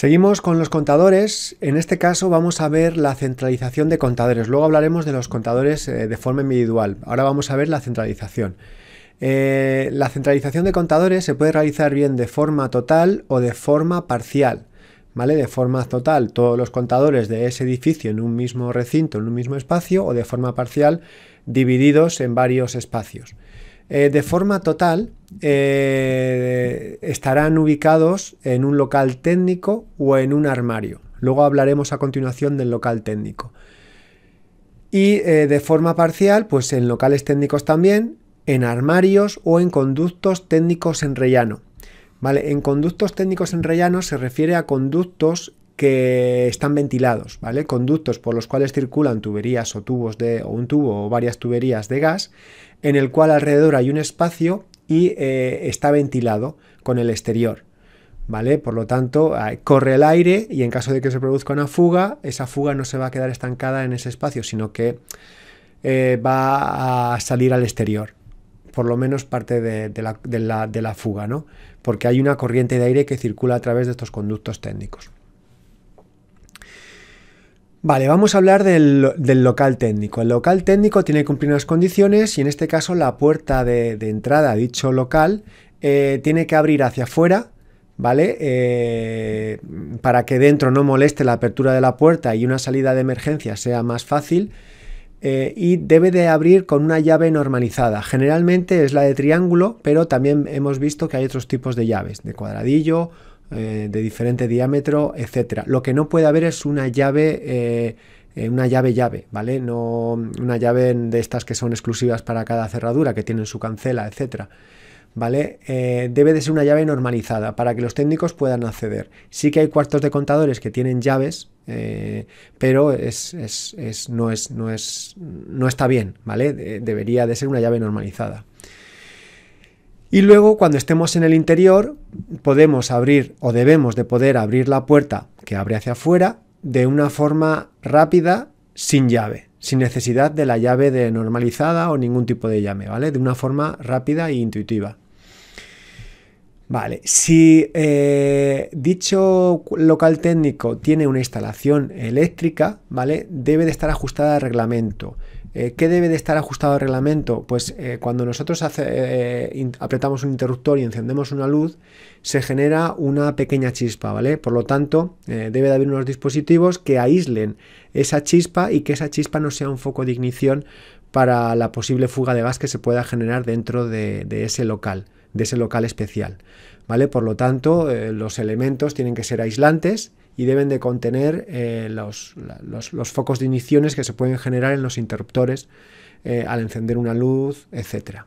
Seguimos con los contadores. En este caso vamos a ver la centralización de contadores. Luego hablaremos de los contadores eh, de forma individual. Ahora vamos a ver la centralización. Eh, la centralización de contadores se puede realizar bien de forma total o de forma parcial. ¿Vale? De forma total, todos los contadores de ese edificio en un mismo recinto, en un mismo espacio, o de forma parcial, divididos en varios espacios. Eh, de forma total, eh, estarán ubicados en un local técnico o en un armario. Luego hablaremos a continuación del local técnico. Y eh, de forma parcial, pues en locales técnicos también, en armarios o en conductos técnicos en rellano. ¿Vale? En conductos técnicos en rellano se refiere a conductos que están ventilados, ¿vale? Conductos por los cuales circulan tuberías o tubos de, o un tubo o varias tuberías de gas, en el cual alrededor hay un espacio y eh, está ventilado con el exterior. ¿Vale? Por lo tanto, corre el aire y en caso de que se produzca una fuga, esa fuga no se va a quedar estancada en ese espacio, sino que eh, va a salir al exterior, por lo menos parte de, la, de la fuga, ¿no? Porque hay una corriente de aire que circula a través de estos conductos técnicos. Vale, vamos a hablar del, local técnico. El local técnico tiene que cumplir unas condiciones y en este caso la puerta de, entrada a dicho local eh, tiene que abrir hacia afuera, ¿vale? Eh, para que dentro no moleste la apertura de la puerta y una salida de emergencia sea más fácil. Eh, y debe de abrir con una llave normalizada. Generalmente es la de triángulo, pero también hemos visto que hay otros tipos de llaves, de cuadradillo eh, de diferente diámetro, etcétera. Lo que no puede haber es una llave. Eh, eh, una llave llave, ¿vale? No una llave de estas que son exclusivas para cada cerradura, que tienen su cancela, etcétera. ¿vale? debe de ser una llave normalizada para que los técnicos puedan acceder. Sí que hay cuartos de contadores que tienen llaves, pero es, es, es, no, no, no, está bien, ¿vale? debería de ser una llave normalizada. Y luego cuando estemos en el interior podemos abrir o debemos de poder abrir la puerta que abre hacia afuera de una forma rápida sin llave, sin necesidad de la llave de normalizada o ningún tipo de llave, ¿vale? De una forma rápida e intuitiva. Vale, si eh, dicho local técnico tiene una instalación eléctrica, ¿vale? Debe de estar ajustada al reglamento. Eh, ¿Qué debe de estar ajustado al reglamento? Pues eh, cuando nosotros eh, apretamos un interruptor y encendemos una luz, se genera una pequeña chispa, ¿vale? Por lo tanto, debe de haber unos dispositivos que aíslen esa chispa y que esa chispa no sea un foco de ignición para la posible fuga de gas que se pueda generar dentro de ese local de ese local especial. ¿vale? Por lo tanto, eh, los elementos tienen que ser aislantes y deben de contener eh, los, focos de iniciones que se pueden generar en los interruptores eh, al encender una luz, etcétera.